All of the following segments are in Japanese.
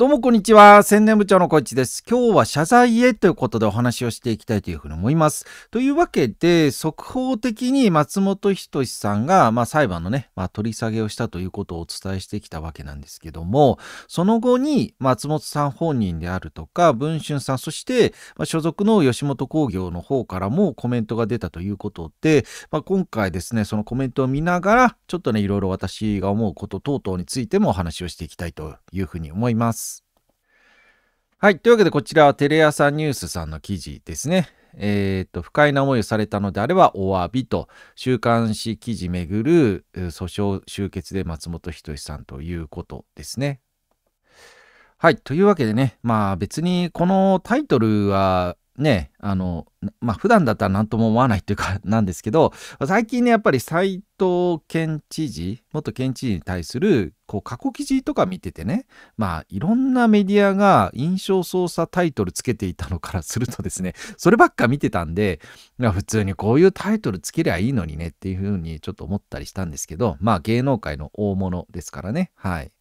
どうもこんにちは。宣伝部長のこいちです。今日は謝罪へということでお話をしていきたいというふうに思います。というわけで、速報的に松本人志さんが、まあ、裁判のね、まあ、取り下げをしたということをお伝えしてきたわけなんですけども、その後に松本さん本人であるとか、文春さん、そして、ま所属の吉本興業の方からもコメントが出たということで、まあ、今回ですね、そのコメントを見ながら、ちょっとね、いろいろ私が思うこと等々についてもお話をしていきたいというふうに思います。はい。というわけで、こちらはテレ朝ニュースさんの記事ですね。えっ、ー、と、不快な思いをされたのであれば、お詫びと、週刊誌記事めぐる訴訟終結で松本人志さんということですね。はい。というわけでね、まあ別にこのタイトルはね、あの、まあ、普段だったら何とも思わないというか なんですけど、最近ね、やっぱり斎藤県知事、元県知事に対する、こう、過去記事とか見ててね、まあ、いろんなメディアが印象操作タイトルつけていたのからするとですね、そればっか見てたんで、普通にこういうタイトルつけりゃいいのにねっていうふうにちょっと思ったりしたんですけど、まあ、芸能界の大物ですからね、はい。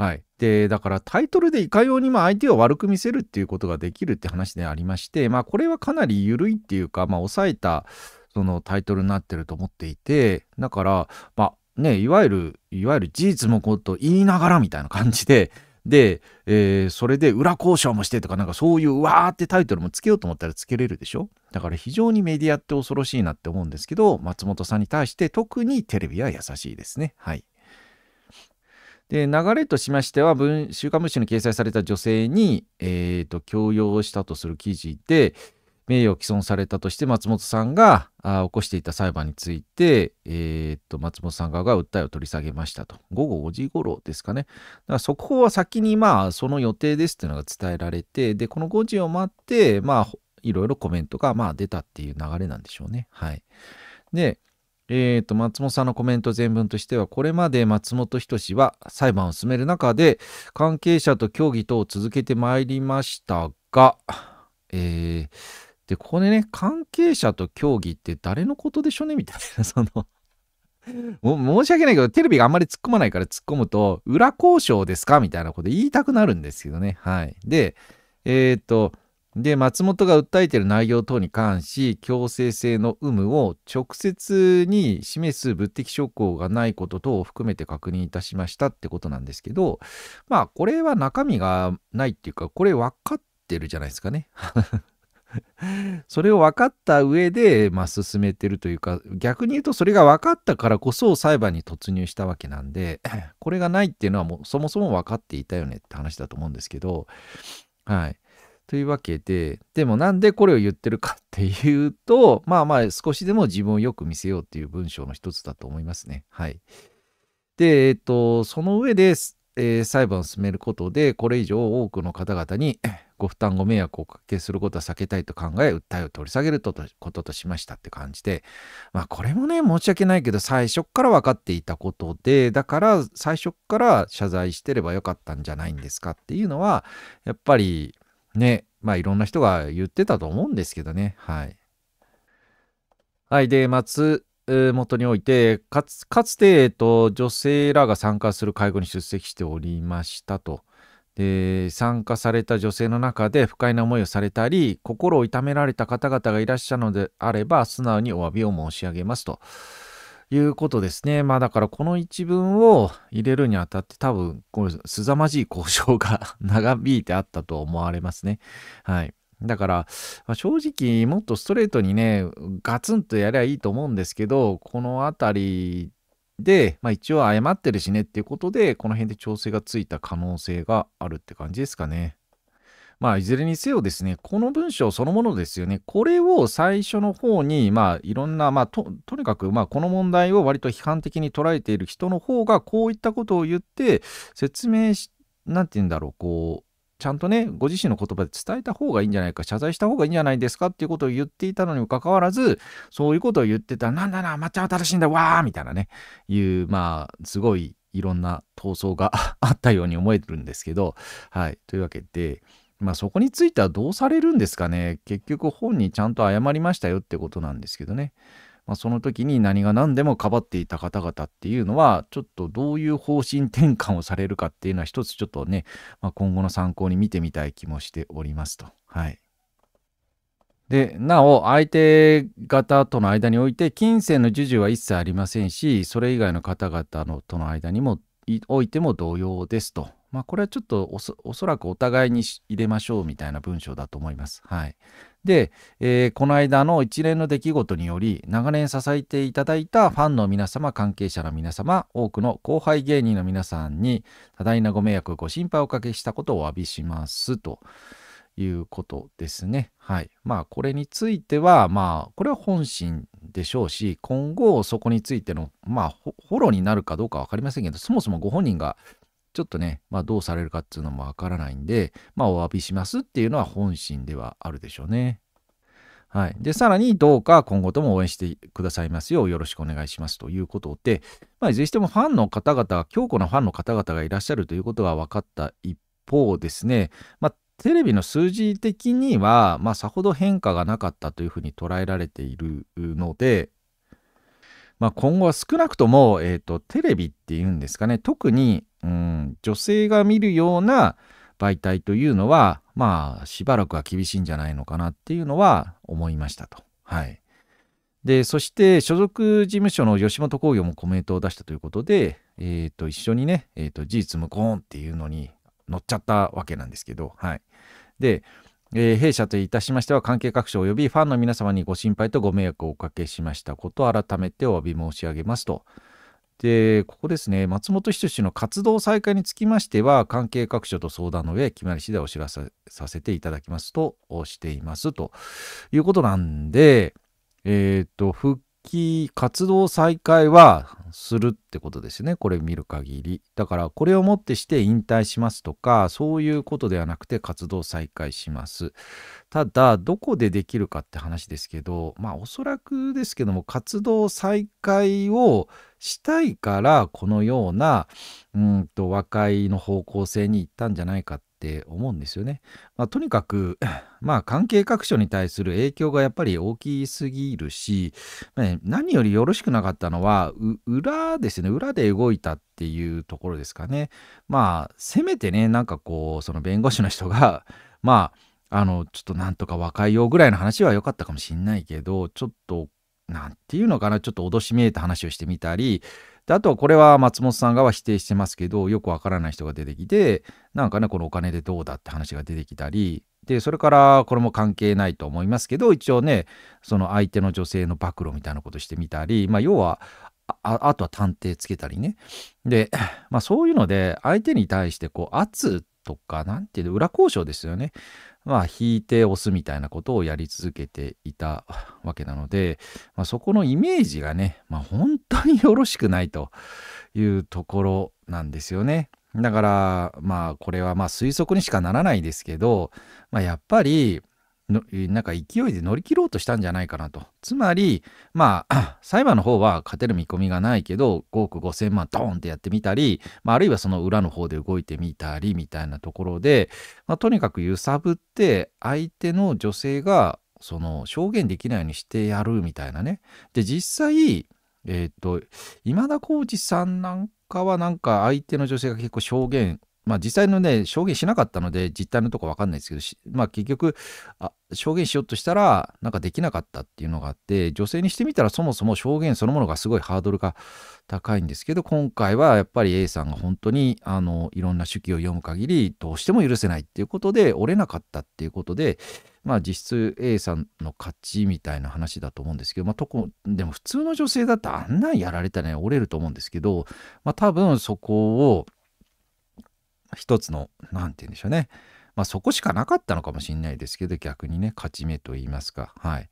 はい、でだからタイトルでいかようにま相手を悪く見せるっていうことができるって話でありまして、まあ、これはかなり緩いっていうか、まあ、抑えたそのタイトルになってると思っていてだから、まあね、いわゆるいわゆる事実もこと言いながらみたいな感じで。で、えー、それで裏交渉もしてとかなんかそういうわーってタイトルもつけようと思ったらつけれるでしょだから非常にメディアって恐ろしいなって思うんですけど松本さんに対して特にテレビは優しいですねはいで流れとしましては文週刊文春に掲載された女性に、えーと、強要したとする記事で名誉毀損されたとして松本さんがあ起こしていた裁判について、えーと、松本さん側が訴えを取り下げましたと午後5時頃ですかねだから速報は先にまあその予定ですというのが伝えられてでこの5時を待ってまあいろいろコメントがまあ出たっていう流れなんでしょうねはいでえー、と、松本さんのコメント全文としては、これまで松本人志は裁判を進める中で、関係者と協議等を続けてまいりましたが、えー、で、ここでね、関係者と協議って誰のことでしょうねみたいな、その 申し訳ないけど、テレビがあんまり突っ込まないから突っ込むと、裏交渉ですかみたいなこと言いたくなるんですけどね。はい。で、えっ、ー、と、で、松本が訴えている内容等に関し、強制性の有無を直接に示す物的証拠がないこと等を含めて確認いたしましたってことなんですけど、まあ、これは中身がないっていうか、これ分かってるじゃないですかね。それを分かった上で、まあ、進めてるというか、逆に言うとそれが分かったからこそ裁判に突入したわけなんで、これがないっていうのはもうそもそも分かっていたよねって話だと思うんですけど、はい。というわけで、でもなんでこれを言ってるかっていうと、まあまあ少しでも自分をよく見せようっていう文章の一つだと思いますね。はい。で、えっと、その上で、えー、裁判を進めることで、これ以上多くの方々に ご負担、ご迷惑をおかけすることは避けたいと考え、訴えを取り下げることとしましたって感じで、まあこれもね、申し訳ないけど、最初から分かっていたことで、だから最初から謝罪してればよかったんじゃないんですかっていうのは、やっぱりね、まあいろんな人が言ってたと思うんですけどね。はい。はい。で、松本において、かつかつて、えっと、女性らが参加する会合に出席しておりましたと。で、参加された女性の中で不快な思いをされたり、心を痛められた方々がいらっしゃるのであれば、素直にお詫びを申し上げますと。いうことですね。まあだからこの一文を入れるにあたって多分、こすざまじい交渉が 長引いてあったと思われますね。はい。だから、まあ、正直もっとストレートにね、ガツンとやりゃいいと思うんですけど、このあたりで、まあ一応謝ってるしねっていうことで、この辺で調整がついた可能性があるって感じですかね。まあ、いずれにせよですね、この文章そのものですよね、これを最初の方に、まあ、いろんな、まあ、とにかく、まあ、この問題を割と批判的に捉えている人の方が、こういったことを言って、説明し、なんて言うんだろう、こう、ちゃんとね、ご自身の言葉で伝えた方がいいんじゃないか、謝罪した方がいいんじゃないですかっていうことを言っていたのにもかかわらず、そういうことを言ってたら、なんだな、抹茶は正しいんだ、わーみたいなね、いう、まあ、すごいいろんな闘争が あったように思えるんですけど、はい、というわけで、まあ、そこについてはどうされるんですかね結局本にちゃんと謝りましたよってことなんですけどね、まあ、その時に何が何でもかばっていた方々っていうのはちょっとどういう方針転換をされるかっていうのは一つちょっとね、まあ、今後の参考に見てみたい気もしておりますと。はいでなお相手方との間において金銭の授受は一切ありませんしそれ以外の方々のとの間にもおいても同様ですとまあ、これはちょっとおそらくお互いに入れましょうみたいな文章だと思います。はい、で、えー、この間の一連の出来事により長年支えていただいたファンの皆様関係者の皆様多くの後輩芸人の皆さんに多大なご迷惑ご心配をおかけしたことをお詫びしますと。いうことですね。はい。まあ、これについては、まあ、これは本心でしょうし、今後、そこについての、まあ、フォローになるかどうか分かりませんけど、そもそもご本人がちょっとね、まあ、どうされるかっていうのもわからないんで、まあ、お詫びしますっていうのは本心ではあるでしょうね。はい。で、さらに、どうか今後とも応援してくださいますようよろしくお願いしますということで、まあ、いずれにしてもファンの方々、強固なファンの方々がいらっしゃるということが分かった一方ですね、まあ、テレビの数字的には、まあ、さほど変化がなかったというふうに捉えられているので、まあ、今後は少なくとも、えーと、とテレビっていうんですかね特に、うん女性が見るような媒体というのはまあしばらくは厳しいんじゃないのかなっていうのは思いましたと。はい、でそして所属事務所の吉本興業もコメントを出したということで、えー、と一緒にね、えー、と事実無根っていうのに乗っちゃったわけなんですけど、はい、で、えー、弊社といたしましては関係各所及びファンの皆様にご心配とご迷惑をおかけしましたことを改めてお詫び申し上げますと。で、ここですね、松本人志の活動再開につきましては、関係各所と相談の上、決まり次第お知らせさせていただきますとしていますということなんで、えっ、ー、と、復帰、活動再開はするってことですね。これ見る限り。だから、これをもってして引退しますとか、そういうことではなくて活動再開します。ただどこでできるかって話ですけどまあおそらくですけども活動再開をしたいからこのようなうんと和解の方向性に行ったんじゃないかって思うんですよね。まあ、とにかく、まあ、関係各所に対する影響がやっぱり大きすぎるし、ね、何よりよろしくなかったのは裏ですね裏で動いたっていうところですかね。まあせめてねなんかこうその弁護士の人がまああの、ちょっとなんとか若いよぐらいの話は良かったかもしんないけど、ちょっと、なんていうのかな、ちょっと脅しめいた話をしてみたり、であとはこれは松本さん側は否定してますけど、よくわからない人が出てきて、なんかね、このお金でどうだって話が出てきたり、で、それからこれも関係ないと思いますけど、一応ね、その相手の女性の暴露みたいなことしてみたり、まあ、要は、ああとは探偵つけたりね。で、まあそういうので、相手に対してこう圧とか、なんていう裏交渉ですよね。まあ、引いて押すみたいなことをやり続けていたわけなので、まあ、そこのイメージがね、まあ、本当によろしくないというところなんですよね。だから、まあ、これはまあ推測にしかならないですけど、まあ、やっぱり、のなんか勢いで乗り切ろうとしたんじゃないかなと。つまり、まあ、裁判の方は勝てる見込みがないけど、5億5千万ドーンってやってみたり、まあ、あるいはその裏の方で動いてみたりみたいなところで、まあ、とにかく揺さぶって、相手の女性が、その、証言できないようにしてやるみたいなね。で、実際、えっ、と、今田耕司さんなんかは、なんか相手の女性が結構証言まあ、実際のね、証言しなかったので、実態のとこ分かんないですけど、まあ、結局あ、証言しようとしたら、なんかできなかったっていうのがあって、女性にしてみたら、そもそも証言そのものがすごいハードルが高いんですけど、今回はやっぱり A さんが本当に、あの、いろんな手記を読む限り、どうしても許せないっていうことで、折れなかったっていうことで、まあ、実質 A さんの勝ちみたいな話だと思うんですけど、まあ、とこでも普通の女性だってあんなんやられたらね折れると思うんですけど、まあ、多分そこを一つの何て言うんでしょうねまあそこしかなかったのかもしれないですけど逆にね勝ち目と言いますかはい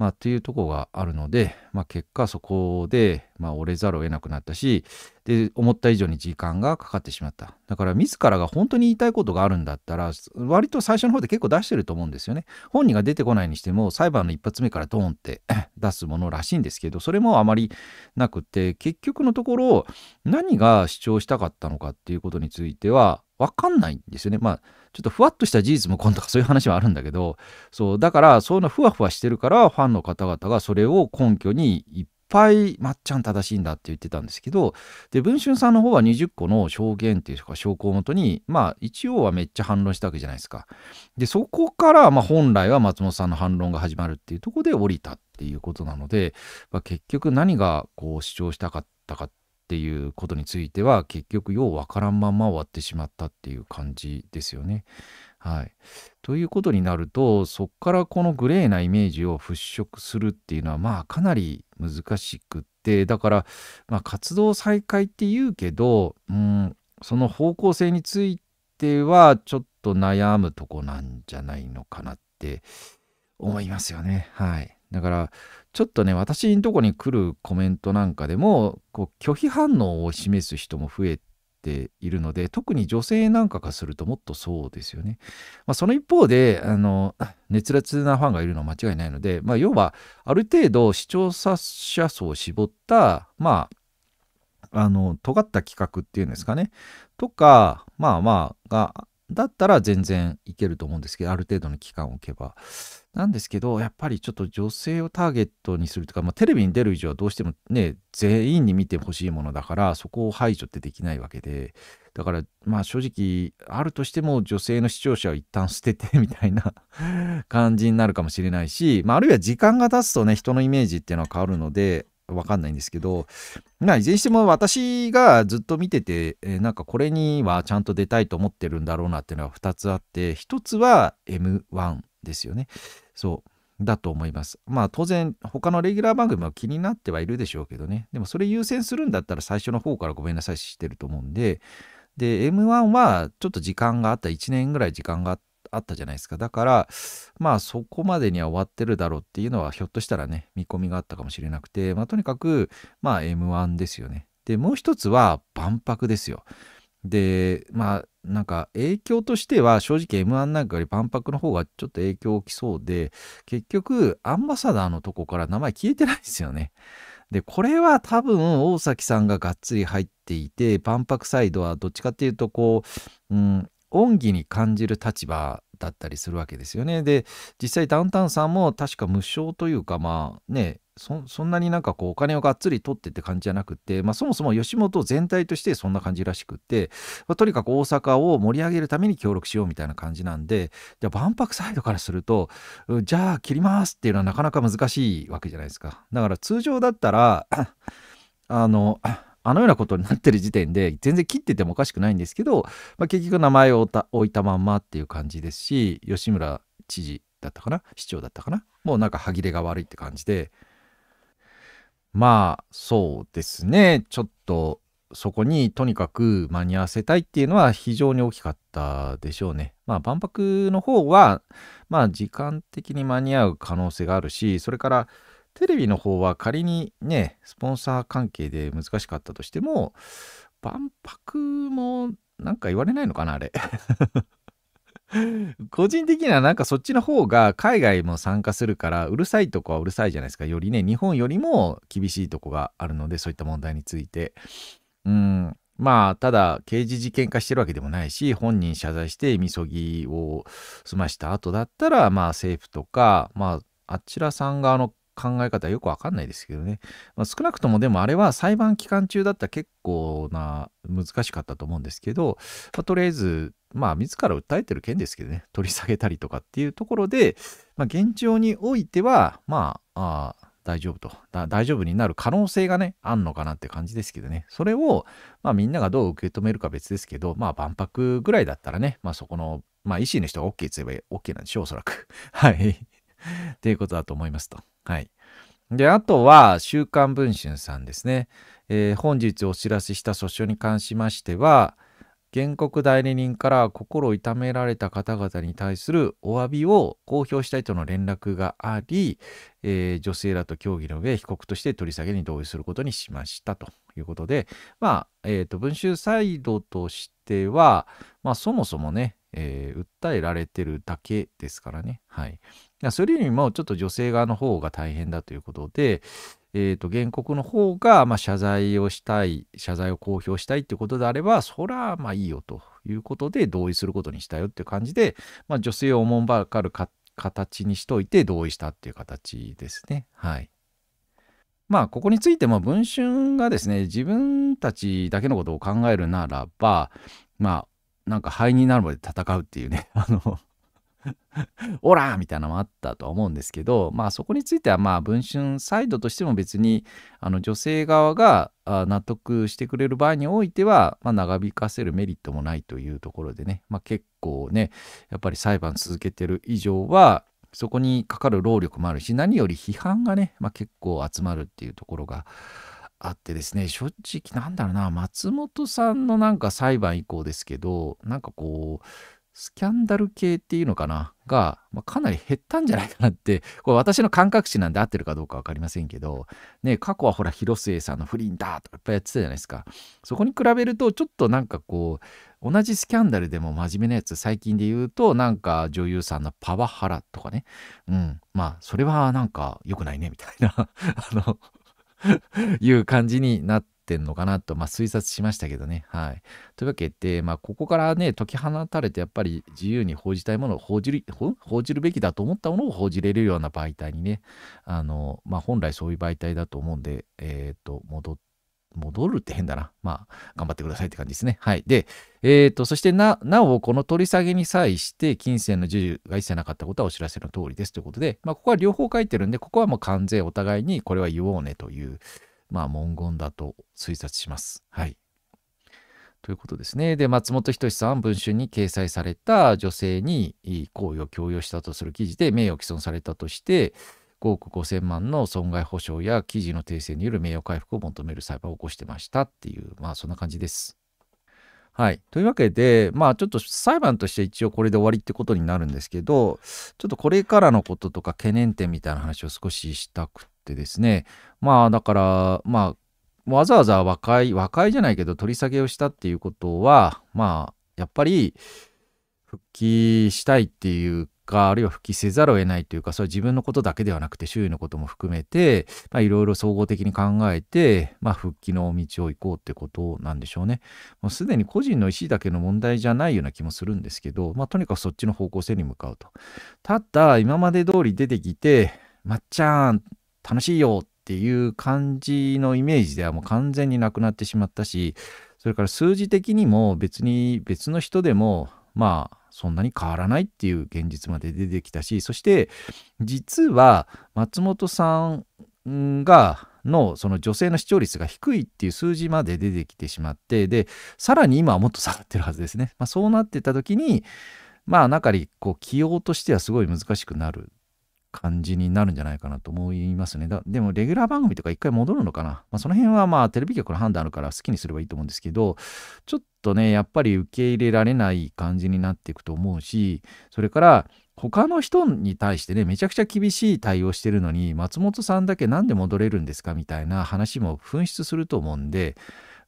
まあ、っていうとこがあるので、まあ、結果そこで、まあ、折れざるを得なくなったしで思った以上に時間がかかってしまっただから自らが本当に言いたいことがあるんだったら割と最初の方で結構出してると思うんですよね本人が出てこないにしても裁判の一発目からドーンって 出すものらしいんですけどそれもあまりなくて結局のところ何が主張したかったのかっていうことについては分かんないんですよね。まあちょっとふわっとした事実も今とかそういう話はあるんだけどそうだからそういうのふわふわしてるからファンの方々がそれを根拠にいっぱいまっちゃん正しいんだって言ってたんですけどで文春さんの方は20個の証言っていうか証拠をもとにまあ一応はめっちゃ反論したわけじゃないですか。でそこからまあ本来は松本さんの反論が始まるっていうとこで降りたっていうことなので、まあ、結局何がこう主張したかったかってっていうことについては結局ようわからんまま終わってしまったっていう感じですよね。はい、ということになるとそこからこのグレーなイメージを払拭するっていうのはまあかなり難しくってだから、まあ、活動再開って言うけどうんその方向性についてはちょっと悩むとこなんじゃないのかなって思いますよね。はいだからちょっとね私のとこに来るコメントなんかでもこう拒否反応を示す人も増えているので特に女性なんかがするともっとそうですよね。まあ、その一方であの熱烈なファンがいるのは間違いないので、まあ、要はある程度視聴者層を絞ったまああの尖った企画っていうんですかねとかまあまあがだったら全然いけると思うんですけど、ある程度の期間を置けば。なんですけど、やっぱりちょっと女性をターゲットにするとか、まあ、テレビに出る以上はどうしてもね、全員に見てほしいものだから、そこを排除ってできないわけで、だから、まあ正直、あるとしても女性の視聴者を一旦捨てて みたいな感じになるかもしれないし、まああるいは時間が経つとね、人のイメージっていうのは変わるので、わかんないんですけど、まあ、いずれにしても私がずっと見てて、えー、なんかこれにはちゃんと出たいと思ってるんだろうなっていうのは2つあって、1つは M1 ですよね。そう。だと思います。まあ当然他のレギュラー番組も気になってはいるでしょうけどね。でもそれ優先するんだったら最初の方からごめんなさいしてると思うんで、で、M1 はちょっと時間があった、1年ぐらい時間があっあったじゃないですか。だから、まあそこまでには終わってるだろうっていうのは、ひょっとしたらね、見込みがあったかもしれなくて、まあとにかく、まあ M1 ですよね。で、もう一つは万博ですよ。で、まあなんか影響としては正直 M1 なんかより万博の方がちょっと影響起きそうで、結局アンバサダーのとこから名前消えてないですよね。で、これは多分大崎さんががっつり入っていて、万博サイドはどっちかっていうとこう、うん、恩義に感じる立場だったりするわけですよね。で実際ダウンタウンさんも確か無償というかまあねそんなになんかこうお金をがっつり取ってって感じじゃなくて、まあ、そもそも吉本全体としてそんな感じらしくって、まあ、とにかく大阪を盛り上げるために協力しようみたいな感じなんでじゃあ万博サイドからするとじゃあ切りますっていうのはなかなか難しいわけじゃないですか。だから通常だったらあのあのようなことになってる時点で全然切っててもおかしくないんですけど、まあ、結局名前を置いたまんまっていう感じですし吉村知事だったかな市長だったかなもうなんか歯切れが悪いって感じでまあそうですねちょっとそこにとにかく間に合わせたいっていうのは非常に大きかったでしょうね。まあ万博の方はまあ時間的に間に合う可能性があるしそれからテレビの方は仮にね、スポンサー関係で難しかったとしても、万博もなんか言われないのかな、あれ。個人的にはなんかそっちの方が海外も参加するからうるさいとこはうるさいじゃないですかよりね日本よりも厳しいとこがあるのでそういった問題についてうんまあただ刑事事件化してるわけでもないし本人謝罪してみそぎを済ました後だったらまあ政府とかまああちらさん側の考え方よくわかんないですけどね。まあ、少なくともでもあれは裁判期間中だったら結構な難しかったと思うんですけど、まあ、とりあえず、まあ自ら訴えてる件ですけどね、取り下げたりとかっていうところで、まあ、現状においては、まあ、あ大丈夫と大丈夫になる可能性がね、あんのかなって感じですけどね。それを、まあみんながどう受け止めるか別ですけど、まあ万博ぐらいだったらね、まあそこの、まあ維新の人が OK って言えば OK なんでしょう、おそらく。はい。っていうことだと思いますと。はい。で、あとは、週刊文春さんですね。えー、本日お知らせした訴訟に関しましては、原告代理人から心を痛められた方々に対するお詫びを公表したいとの連絡があり、えー、女性らと協議の上、被告として取り下げに同意することにしましたということで、まあ、えっ、ー、と、文春サイドとしては、まあ、そもそもね、えー、訴えられてるだけですからね。はい。それよりもちょっと女性側の方が大変だということで、えーと、原告の方が、まあ、謝罪をしたい、謝罪を公表したいということであれば、そらまあいいよということで同意することにしたよっていう感じで、まあ、女性をおもんばかる形にしといて同意したっていう形ですね。はい。まあ、ここについても、文春がですね、自分たちだけのことを考えるならば、まあ、なんか灰になるまで戦うっていうね、あのオラーみたいなのもあったとは思うんですけど、まあそこについてはまあ文春サイドとしても別にあの女性側が納得してくれる場合においては、まあ、長引かせるメリットもないというところでね、まあ、結構ねやっぱり裁判続けてる以上はそこにかかる労力もあるし何より批判がね、まあ、結構集まるっていうところがあってですね正直なんだろうな松本さんのなんか裁判以降ですけどなんかこうスキャンダル系っていうのかなが、まあ、かなり減ったんじゃないかなって、これ私の感覚値なんで合ってるかどうか分かりませんけど、ね、過去はほら、広末さんの不倫だとかいっぱいやってたじゃないですか。そこに比べると、ちょっとなんかこう、同じスキャンダルでも真面目なやつ、最近で言うと、なんか女優さんのパワハラとかね、うん、まあ、それはなんか良くないね、みたいな、あの、いう感じになってんのかなと、まあ、推察しましたけどね。はい。というわけで、まあ、ここからね、解き放たれて、やっぱり自由に報じたいものを報じる、報じるべきだと思ったものを報じれるような媒体にね、あの、まあ、本来そういう媒体だと思うんで、えっ、ー、と、戻って、戻るって変だな。まあ、頑張ってくださいって感じですね。はい。で、えっ、ー、と、そしてな、なお、この取り下げに際して、金銭の授受が一切なかったことはお知らせの通りですということで、まあ、ここは両方書いてるんで、ここはもう関税お互いにこれは言おうねという、まあ、文言だと推察します。はい。ということですね。で、松本人志さん、文春に掲載された女性に行為を強要したとする記事で名誉毀損されたとして、5億5千万の損害補償や記事の訂正による名誉回復を求める裁判を起こしてましたっていう、まあそんな感じです。はい。というわけで、まあちょっと裁判として一応これで終わりってことになるんですけど、ちょっとこれからのこととか懸念点みたいな話を少ししたくてですね、まあだから、まあわざわざ和解、和解じゃないけど取り下げをしたっていうことは、まあやっぱり復帰したいっていうかあるいは復帰せざるを得ないというかそれは自分のことだけではなくて周囲のことも含めていろいろ総合的に考えて、まあ、復帰の道を行こうってことなんでしょうね。もうすでに個人の意思だけの問題じゃないような気もするんですけど、まあ、とにかくそっちの方向性に向かうと。ただ今まで通り出てきて「まっちゃん楽しいよ」っていう感じのイメージではもう完全になくなってしまったしそれから数字的にも別に別の人でもまあそんなに変わらないっていう現実まで出てきたしそして実は松本さんがのその女性の視聴率が低いっていう数字まで出てきてしまってでさらに今はもっと下がってるはずですね、まあ、そうなってた時にまあ中にこう起用としてはすごい難しくなる感じになるんじゃないかなと思いますね。だでも、レギュラー番組とか一回戻るのかな。まあ、その辺はまあ、テレビ局の判断あるから好きにすればいいと思うんですけど、ちょっとね、やっぱり受け入れられない感じになっていくと思うし、それから、他の人に対してね、めちゃくちゃ厳しい対応してるのに、松本さんだけ何で戻れるんですかみたいな話も紛失すると思うんで、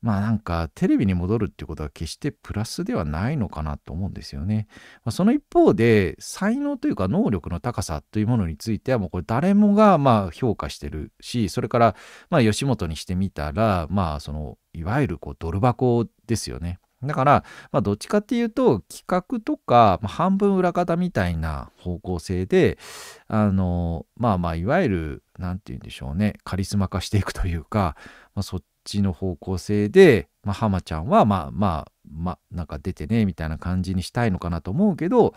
まあなんかテレビに戻るっていうことは決してプラスではないのかなと思うんですよね。まあ、その一方で才能というか能力の高さというものについてはもうこれ誰もがまあ評価してるしそれからまあ吉本にしてみたらまあそのいわゆるこうドル箱ですよね。だから、まあ、どっちかっていうと企画とか、まあ、半分裏方みたいな方向性であのまあまあいわゆる何て言うんでしょうねカリスマ化していくというか、まあ、そっちの方向性で、まあ、浜ちゃんはまあまあまあなんか出てねみたいな感じにしたいのかなと思うけど、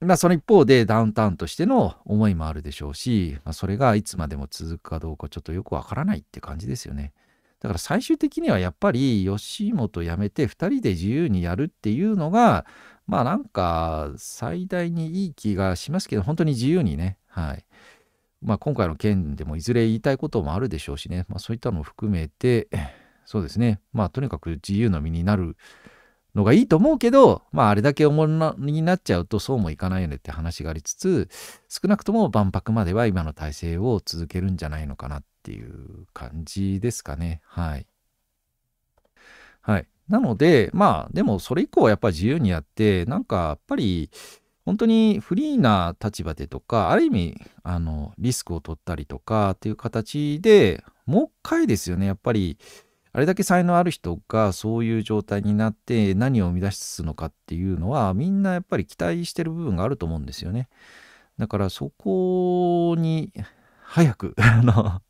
まあ、その一方でダウンタウンとしての思いもあるでしょうし、まあ、それがいつまでも続くかどうかちょっとよくわからないって感じですよね。だから最終的にはやっぱり吉本辞めて2人で自由にやるっていうのがまあなんか最大にいい気がしますけど本当に自由にねはい。まあ、今回の件でもいずれ言いたいこともあるでしょうしね、まあ、そういったのも含めて、そうですね、まあ、とにかく自由の身になるのがいいと思うけど、まあ、あれだけ重荷になっちゃうとそうもいかないよねって話がありつつ、少なくとも万博までは今の体制を続けるんじゃないのかなっていう感じですかね。はい。はい。なので、まあ、でもそれ以降はやっぱり自由にやって、なんかやっぱり、本当にフリーな立場でとか、ある意味、あの、リスクを取ったりとかっていう形で、もう一回ですよね、やっぱり、あれだけ才能ある人がそういう状態になって何を生み出すのかっていうのは、みんなやっぱり期待してる部分があると思うんですよね。だからそこに、早く、あの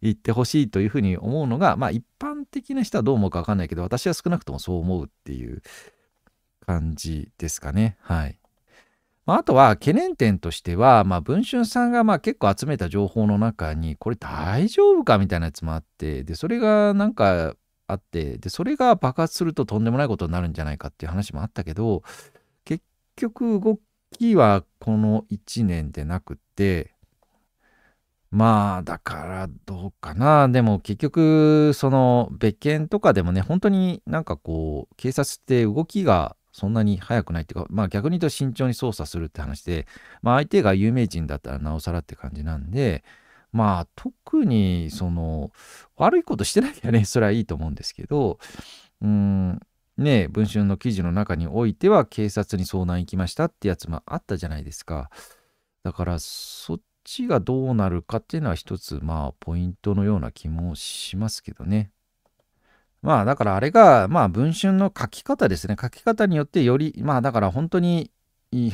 行ってほしいというふうに思うのが、まあ一般的な人はどう思うかわかんないけど、私は少なくともそう思うっていう感じですかね。はい。まあ、とは懸念点としては、まあ、文春さんがまあ結構集めた情報の中にこれ大丈夫かみたいなやつもあってでそれがなんかあってでそれが爆発するととんでもないことになるんじゃないかっていう話もあったけど結局動きはこの1年でなくてまあだからどうかなでも結局その別件とかでもね本当になんかこう警察って動きがそんなに早くないっていうか、まあ逆に言うと慎重に操作するって話で、まあ相手が有名人だったらなおさらって感じなんで、まあ特にその悪いことしてなきゃね、それはいいと思うんですけど、うん、ね、文春の記事の中においては警察に相談行きましたってやつもあったじゃないですか。だからそっちがどうなるかっていうのは一つまあポイントのような気もしますけどね。まあだからあれが、まあ文春の書き方ですね。書き方によってより、まあだから本当に、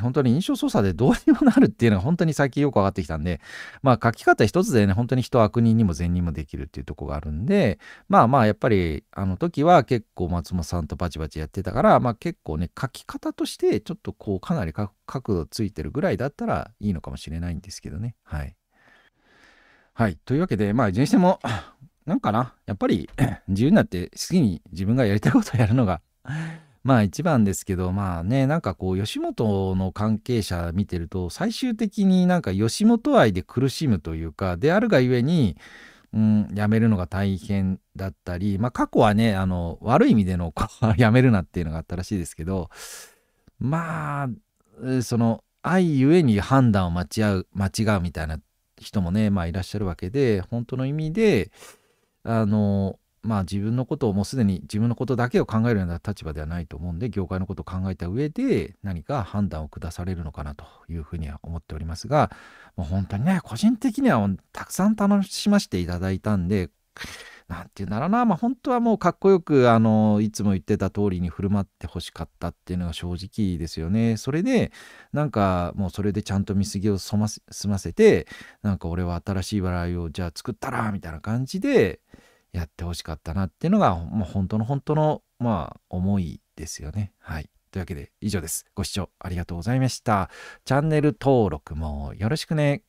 本当に印象操作でどうにもなるっていうのが本当に最近よく分かってきたんで、まあ書き方一つでね、本当に人悪人にも善人もできるっていうとこがあるんで、まあまあやっぱりあの時は結構松本さんとバチバチやってたから、まあ結構ね、書き方としてちょっとこうかなり角度ついてるぐらいだったらいいのかもしれないんですけどね。はい。はい。というわけで、まあいずれにしてもなんかな、やっぱり 自由になって好きに自分がやりたいことをやるのが まあ一番ですけど、まあね、なんかこう、吉本の関係者見てると、最終的になんか吉本愛で苦しむというか、であるがゆえに、うん、辞めるのが大変だったり、まあ過去はね、あの、悪い意味での 辞めるなっていうのがあったらしいですけど、まあ、その、愛ゆえに判断を間違う、間違うみたいな人もね、まあいらっしゃるわけで、本当の意味で、あのまあ自分のことをもうすでに自分のことだけを考えるような立場ではないと思うんで業界のことを考えた上で何か判断を下されるのかなというふうには思っておりますがもう本当にね個人的にはたくさん楽しませていただいたんで何て言うんだろうな、まあ、本当はもうかっこよくあのいつも言ってた通りに振る舞ってほしかったっていうのが正直ですよね。それでなんかもうそれでちゃんと見過ぎを済ませてなんか俺は新しい笑いをじゃあ作ったらみたいな感じでやってほしかったなっていうのがもう本当の本当のまあ思いですよね。はい。というわけで以上です。ご視聴ありがとうございました。チャンネル登録もよろしくね。